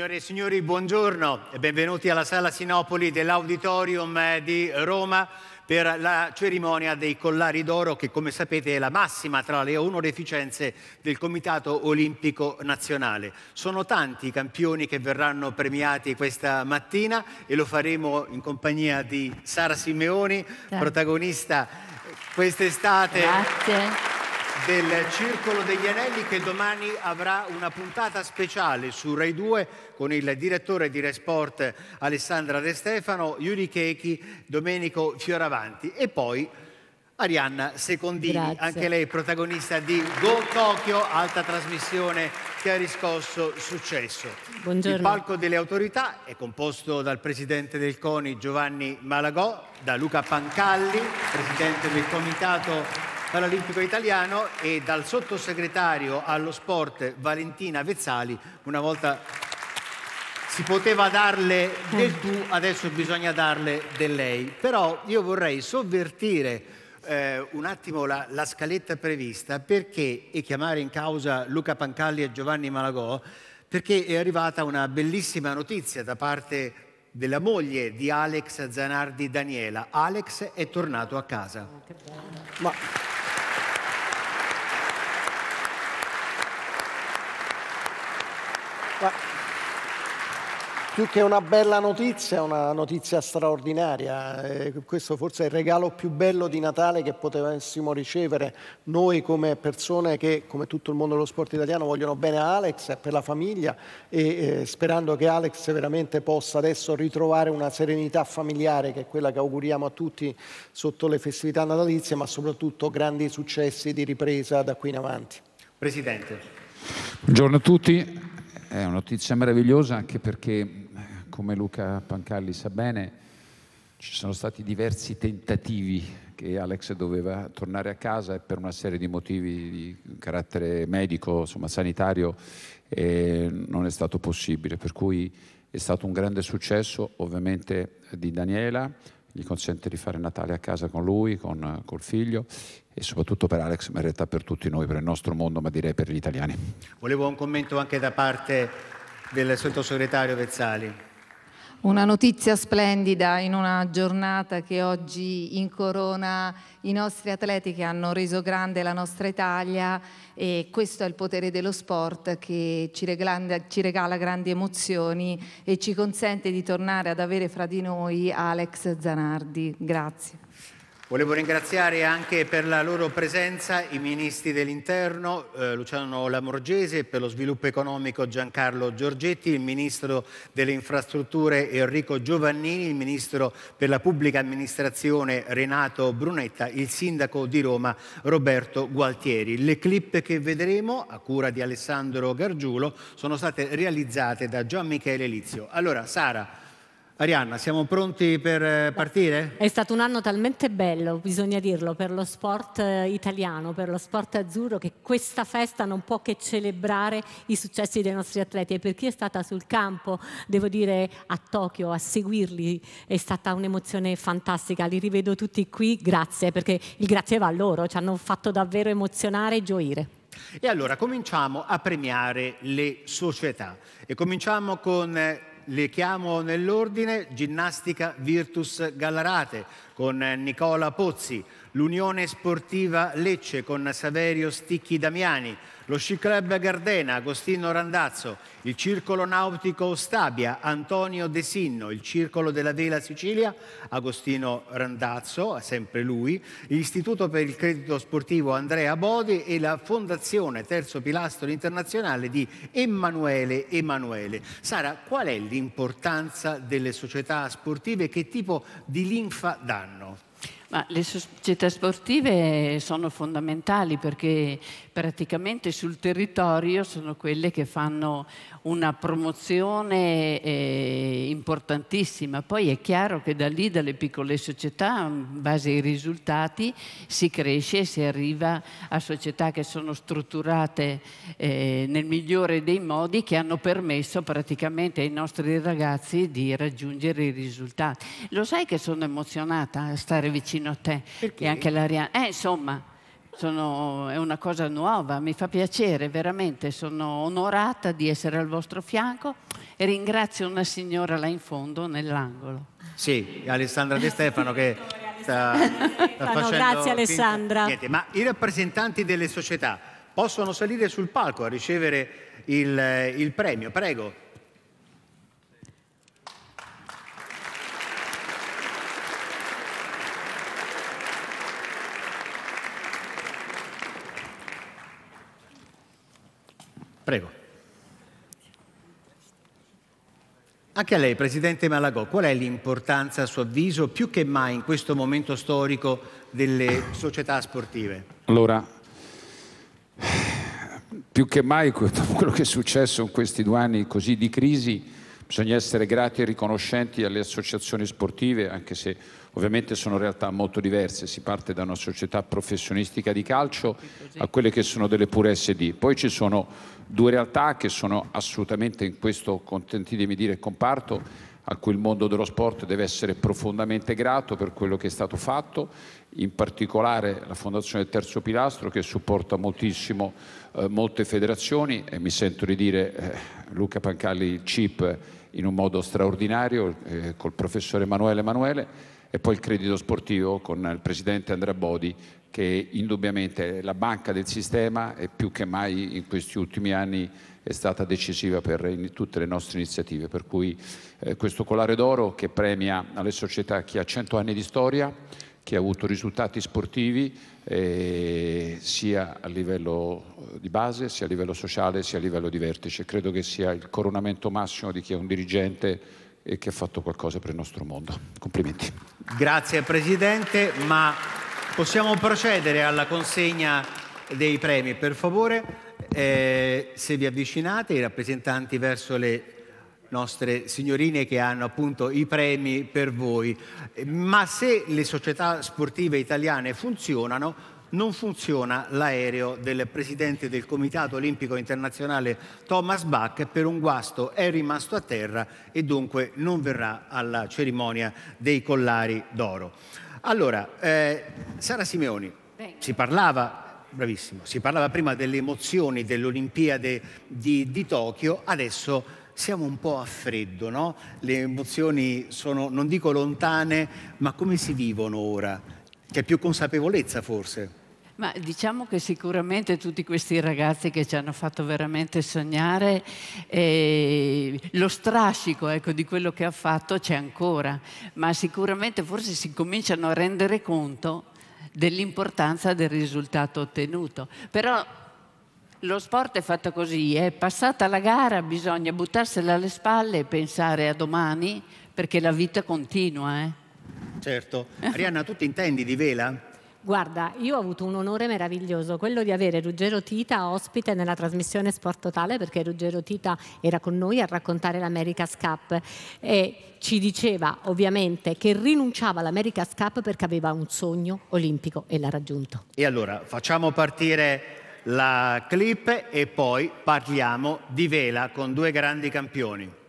Signore e signori, buongiorno e benvenuti alla sala Sinopoli dell'Auditorium eh, di Roma per la cerimonia dei collari d'oro che come sapete è la massima tra le onoreficenze del Comitato Olimpico Nazionale. Sono tanti i campioni che verranno premiati questa mattina e lo faremo in compagnia di Sara Simeoni, Grazie. protagonista quest'estate. Grazie del Circolo degli Anelli che domani avrà una puntata speciale su Rai 2 con il direttore di Resport Alessandra De Stefano, Yuri Chechi, Domenico Fioravanti e poi Arianna Secondini, Grazie. anche lei protagonista di Go Tokyo, alta trasmissione che ha riscosso successo. Buongiorno. Il palco delle autorità è composto dal presidente del CONI Giovanni Malagò, da Luca Pancalli, presidente del comitato Paralimpico Italiano e dal sottosegretario allo sport Valentina Vezzali. Una volta si poteva darle del tu, adesso bisogna darle del lei. Però io vorrei sovvertire eh, un attimo la, la, scaletta prevista perché, e chiamare in causa Luca Pancalli e Giovanni Malagò, perché è arrivata una bellissima notizia da parte della moglie di Alex Zanardi Daniela. Alex è tornato a casa. Ma... Ma, più che una bella notizia, una notizia straordinaria. Eh, questo forse è il regalo più bello di Natale che potessimo ricevere noi come persone che, come tutto il mondo dello sport italiano, vogliono bene a Alex e per la famiglia e eh, sperando che Alex veramente possa adesso ritrovare una serenità familiare che è quella che auguriamo a tutti sotto le festività natalizie, ma soprattutto grandi successi di ripresa da qui in avanti. Presidente. Buongiorno a tutti. È una notizia meravigliosa anche perché, eh, come Luca Pancalli sa bene, ci sono stati diversi tentativi che Alex doveva tornare a casa e per una serie di motivi di carattere medico, insomma sanitario, eh, non è stato possibile. Per cui è stato un grande successo ovviamente di Daniela, gli consente di fare Natale a casa con lui, con, col figlio e soprattutto per Alex, ma in realtà per tutti noi, per il nostro mondo, ma direi per gli italiani. Volevo un commento anche da parte del sottosegretario Vezzali. Una notizia splendida in una giornata che oggi incorona i nostri atleti che hanno reso grande la nostra Italia e questo è il potere dello sport che ci regala, ci regala grandi emozioni e ci consente di tornare ad avere fra di noi Alex Zanardi. Grazie. Volevo ringraziare anche per la loro presenza i ministri dell'Interno eh, Luciano Lamorgese e per lo sviluppo economico Giancarlo Giorgetti, il ministro delle Infrastrutture Enrico Giovannini, il ministro per la Pubblica Amministrazione Renato Brunetta, il sindaco di Roma Roberto Gualtieri. Le clip che vedremo a cura di Alessandro Gargiulo sono state realizzate da Gian Michele Lizio. Allora, Sara, Arianna, siamo pronti per eh, partire? È stato un anno talmente bello, bisogna dirlo, per lo sport eh, italiano, per lo sport azzurro, che questa festa non può che celebrare i successi dei nostri atleti. E per chi è stata sul campo, devo dire, a Tokyo, a seguirli, è stata un'emozione fantastica. Li rivedo tutti qui, grazie, perché il grazie va a loro, ci hanno fatto davvero emozionare e gioire. E allora cominciamo a premiare le società e cominciamo con eh, le chiamo nell'ordine, ginnastica Virtus Gallarate, con Nicola Pozzi, l'Unione Sportiva Lecce con Saverio Sticchi Damiani, lo Sci Club Gardena, Agostino Randazzo, il Circolo Nautico Stabia, Antonio De Sinno, il Circolo della Vela Sicilia, Agostino Randazzo, sempre lui, l'Istituto per il Credito Sportivo Andrea Bodi e la Fondazione Terzo Pilastro Internazionale di Emanuele Emanuele. Sara, qual è l'importanza delle società sportive e che tipo di linfa danno? anno Ma le società sportive sono fondamentali perché praticamente sul territorio sono quelle che fanno una promozione eh, importantissima. Poi è chiaro che da lì, dalle piccole società, in base ai risultati, si cresce e si arriva a società che sono strutturate eh, nel migliore dei modi che hanno permesso praticamente ai nostri ragazzi di raggiungere i risultati. Lo sai che sono emozionata a stare vicino immagino te Perché? e anche l'Ariana. Eh, insomma, sono, è una cosa nuova, mi fa piacere veramente, sono onorata di essere al vostro fianco e ringrazio una signora là in fondo nell'angolo. Sì, Alessandra De Stefano che sta, sta facendo... Grazie Alessandra. Niente, ma i rappresentanti delle società possono salire sul palco a ricevere il, il premio, prego. Prego. Anche a lei, Presidente Malagò, qual è l'importanza a suo avviso più che mai in questo momento storico delle società sportive? Allora, più che mai quello che è successo in questi due anni così di crisi Bisogna essere grati e riconoscenti alle associazioni sportive, anche se ovviamente sono realtà molto diverse, si parte da una società professionistica di calcio a quelle che sono delle pure SD. Poi ci sono due realtà che sono assolutamente in questo, contenti di dire, comparto a cui il mondo dello sport deve essere profondamente grato per quello che è stato fatto, in particolare la Fondazione del Terzo Pilastro che supporta moltissimo eh, molte federazioni e mi sento di dire eh, Luca Pancalli CIP in un modo straordinario eh, col professore Emanuele Emanuele e poi il credito sportivo con il presidente Andrea Bodi che indubbiamente è la banca del sistema e più che mai in questi ultimi anni è stata decisiva per tutte le nostre iniziative, per cui eh, questo collare d'oro che premia alle società chi ha 100 anni di storia, chi ha avuto risultati sportivi eh, sia a livello eh, di base, sia a livello sociale, sia a livello di vertice. Credo che sia il coronamento massimo di chi è un dirigente e che ha fatto qualcosa per il nostro mondo. Complimenti. Grazie Presidente, ma possiamo procedere alla consegna dei premi, per favore. Eh, se vi avvicinate, i rappresentanti verso le nostre signorine che hanno appunto i premi per voi. Ma se le società sportive italiane funzionano, non funziona l'aereo del presidente del Comitato Olimpico Internazionale Thomas Bach per un guasto è rimasto a terra e dunque non verrà alla cerimonia dei collari d'oro. Allora, eh, Sara Simeoni, si parlava Bravissimo, si parlava prima delle emozioni dell'Olimpiade di, di, Tokyo, adesso siamo un po' a freddo, no? Le emozioni sono, non dico lontane, ma come si vivono ora? C'è più consapevolezza forse? Ma diciamo che sicuramente tutti questi ragazzi che ci hanno fatto veramente sognare, eh, lo strascico ecco, di quello che ha fatto c'è ancora, ma sicuramente forse si cominciano a rendere conto dell'importanza del risultato ottenuto. Però lo sport è fatto così, è passata la gara, bisogna buttarsela alle spalle e pensare a domani perché la vita continua. Eh? Certo. Arianna, tu ti intendi di vela? Guarda, io ho avuto un onore meraviglioso, quello di avere Ruggero Tita ospite nella trasmissione Sport Totale perché Ruggero Tita era con noi a raccontare l'America's Cup e ci diceva ovviamente che rinunciava all'America's Cup perché aveva un sogno olimpico e l'ha raggiunto. E allora facciamo partire la clip e poi parliamo di vela con due grandi campioni.